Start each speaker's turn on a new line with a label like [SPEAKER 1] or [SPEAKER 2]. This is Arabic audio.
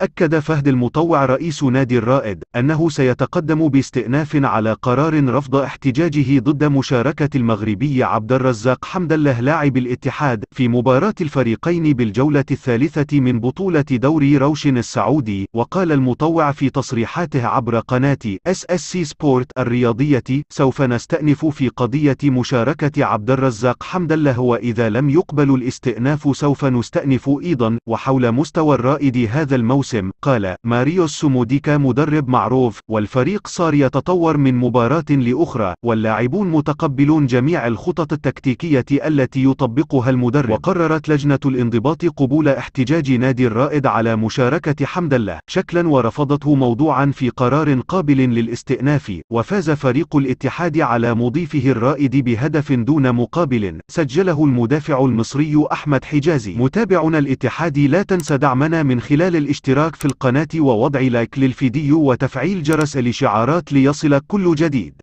[SPEAKER 1] أكد فهد المطوع رئيس نادي الرائد أنه سيتقدم باستئناف على قرار رفض احتجاجه ضد مشاركة المغربي عبد الرزاق حمد لاعب الاتحاد في مباراة الفريقين بالجولة الثالثة من بطولة دوري روشن السعودي وقال المطوع في تصريحاته عبر قناة اس اس سي سبورت الرياضية سوف نستأنف في قضية مشاركة عبد الرزاق حمد الله وإذا لم يقبل الاستئناف سوف نستأنف أيضا وحول مستوى الرائد هذا الموسم الموسم قال ماريو سوموديكا مدرب معروف والفريق صار يتطور من مباراة لأخرى واللاعبون متقبلون جميع الخطط التكتيكية التي يطبقها المدرب وقررت لجنة الانضباط قبول احتجاج نادي الرائد على مشاركة حمد الله شكلا ورفضته موضوعا في قرار قابل للاستئناف وفاز فريق الاتحاد على مضيفه الرائد بهدف دون مقابل سجله المدافع المصري أحمد حجازي متابعنا الاتحاد لا تنسى دعمنا من خلال الاشتراك الاشتراك في القناة ووضع لايك للفيديو وتفعيل جرس الاشعارات ليصلك كل جديد